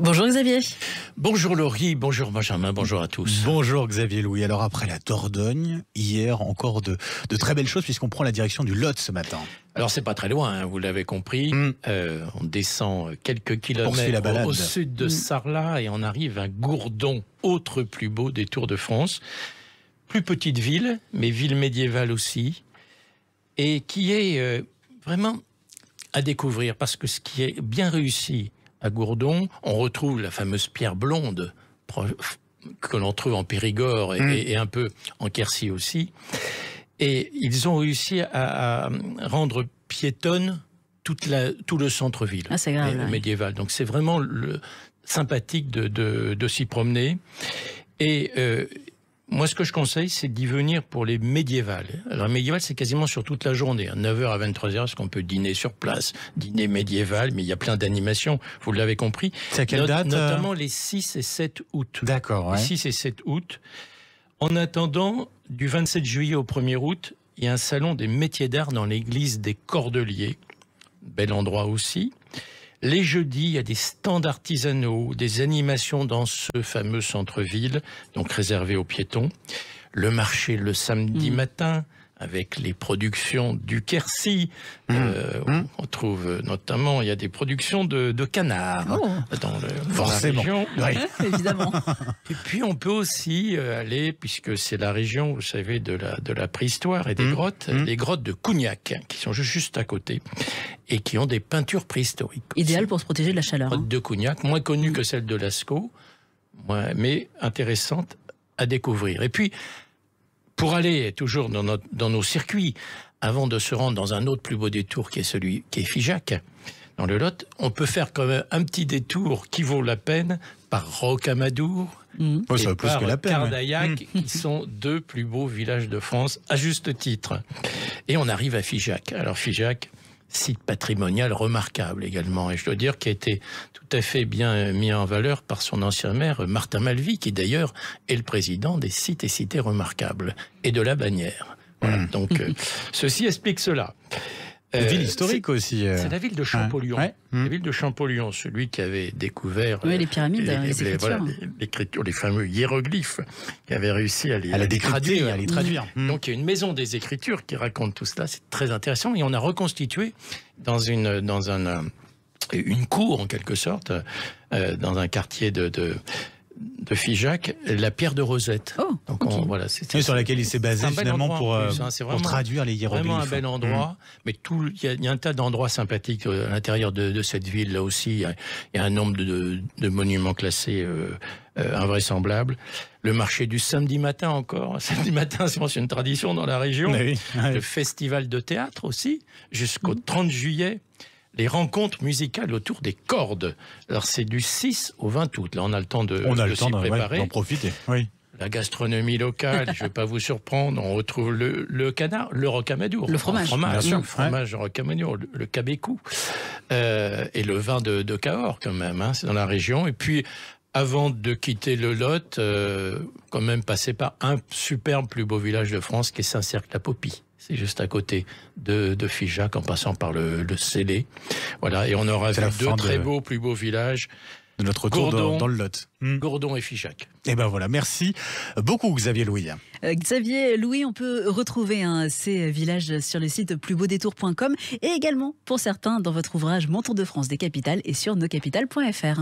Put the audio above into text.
Bonjour Xavier. Bonjour Laurie, bonjour Benjamin, bonjour à tous. Bonjour Xavier Louis. Alors après la Dordogne, hier encore de, très belles choses puisqu'on prend la direction du Lot ce matin. Alors c'est pas très loin, hein, vous l'avez compris. Mm. Euh, on descend quelques kilomètres au, sud de mm. Sarlat et on arrive à Gourdon, autre plus beau des Tours de France. Plus petite ville, mais ville médiévale aussi, et qui est euh, vraiment à découvrir parce que ce qui est bien réussi Gourdon, on retrouve la fameuse pierre blonde que l'on trouve en Périgord mm. et, un peu en Quercy aussi. Et ils ont réussi à, rendre piétonne toute la, tout le centre-ville ah, euh, médiéval. Donc c'est vraiment sympathique de, s'y promener. Et euh, moi, ce que je conseille, c'est d'y venir pour les médiévales. Alors, médiéval, c'est quasiment sur toute la journée. Hein. À 9h à 23h, ce qu'on peut dîner sur place, dîner médiéval, mais il y a plein d'animations, vous l'avez compris. C'est à quelle date euh Notamment les 6 et 7 août. D'accord, ouais. Les 6 et 7 août. En attendant, du 27 juillet au 1er août, il y a un salon des métiers d'art dans l'église des Cordeliers. Bel endroit aussi. Les jeudis, il y a des stands artisanaux, des animations dans ce fameux centre-ville, donc réservé aux piétons le marché le samedi mm. matin avec les productions du Quercy. Mm. Euh, mm. On trouve notamment, il y a des productions de, canards oh. dans, le, la région. Et puis on peut aussi euh, aller, puisque c'est la région, vous savez, de la, de la préhistoire et des grottes, les grottes de Cognac, qui sont juste à côté et qui ont des peintures préhistoriques. Idéal pour se protéger de la chaleur. Grotte hein. de Cognac, moins connue que celle de Lascaux, mais intéressante à découvrir. Et puis, pour aller toujours dans, nos circuits, avant de se rendre dans un autre plus beau détour qui est celui qui est Figeac, dans le Lot, on peut faire quand même un petit détour qui vaut la peine par Rocamadour mmh. et par hein. mmh. qui sont deux plus beaux villages de France, à juste titre. Et on arrive à Figeac. Alors Figeac, site patrimonial remarquable également, et je dois dire qu'il a été tout à fait bien mis en valeur par son ancien maire, Martin Malvy, qui d'ailleurs est le président des sites et cités remarquables, et de la bannière. Mmh. donc euh, ceci explique cela. Euh, ville historique aussi. Euh. C'est la ville de Champollion. La mmh. ville de Champollion, celui qui avait découvert euh, les pyramides, les, écritures, les, fameux hiéroglyphes, qui avait réussi à les, dégrader à les traduire. Mmh. Mmh. Donc il y a une maison des écritures qui raconte tout cela, c'est très intéressant. Et on a reconstitué dans une, dans un, une cour en quelque sorte, dans un quartier de de Figeac, la pierre de Rosette. Oh, Donc voilà, c'est sur laquelle il s'est basé finalement pour, euh, traduire les hiéroglyphes. Vraiment un bel mm. endroit, mais tout il y, a un tas d'endroits sympathiques euh, à l'intérieur de, cette ville là aussi. Il y, a un nombre de, monuments classés euh, invraisemblables. Le marché du samedi matin encore. Samedi matin, c'est une tradition dans la région. Le festival de théâtre aussi, jusqu'au 30 juillet les rencontres musicales autour des cordes. Alors c'est du 6 au 20 août. Là, on a le temps de, on a le temps préparer. d'en profiter. La gastronomie locale, je ne vais pas vous surprendre, on retrouve le, canard, le rocamadour. Le fromage. fromage, le fromage le, euh, et le vin de, Cahors quand même, hein. c'est dans la région. Et puis, avant de quitter le Lot, euh, quand même passer par un superbe plus beau village de France qui est Saint-Cercle-la-Popie c'est juste à côté de, Figeac en passant par le, le Célé. Voilà, et on aura deux très beaux, plus beaux villages de notre tour dans, le Lot. Hmm. Gordon et Figeac. Et eh ben voilà, merci beaucoup Xavier Louis. Euh, Xavier Louis, on peut retrouver hein, ces villages sur le site plusbeaudetours.com et également pour certains dans votre ouvrage Mon Tour de France des capitales et sur noscapitales.fr.